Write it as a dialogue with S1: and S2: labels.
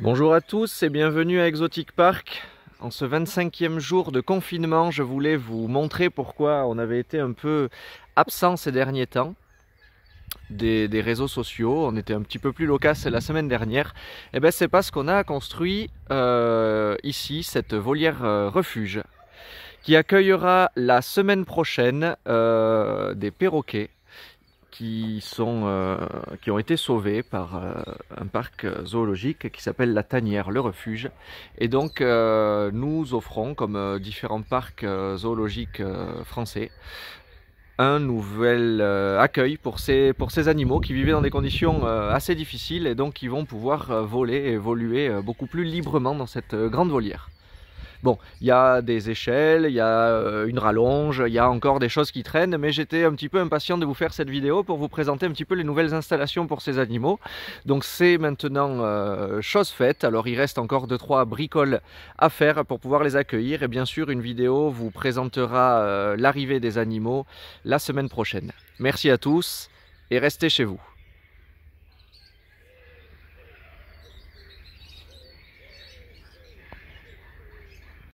S1: Bonjour à tous et bienvenue à Exotic Park. En ce 25e jour de confinement, je voulais vous montrer pourquoi on avait été un peu absent ces derniers temps. Des, réseaux sociaux, on était un petit peu plus loquace la semaine dernière, et eh ben c'est parce qu'on a construit euh, ici cette volière euh, refuge qui accueillera la semaine prochaine euh, des perroquets qui, sont, euh, qui ont été sauvés par euh, un parc zoologique qui s'appelle La Tanière, le refuge. Et donc, euh, nous offrons, comme différents parcs zoologiques français, un nouvel accueil pour ces, pour ces animaux qui vivaient dans des conditions assez difficiles et donc qui vont pouvoir voler et évoluer beaucoup plus librement dans cette grande volière. Bon, il y a des échelles, il y a euh, une rallonge, il y a encore des choses qui traînent, mais j'étais un petit peu impatient de vous faire cette vidéo pour vous présenter un petit peu les nouvelles installations pour ces animaux. Donc c'est maintenant euh, chose faite, alors il reste encore 2-3 bricoles à faire pour pouvoir les accueillir, et bien sûr une vidéo vous présentera euh, l'arrivée des animaux la semaine prochaine. Merci à tous et restez chez vous.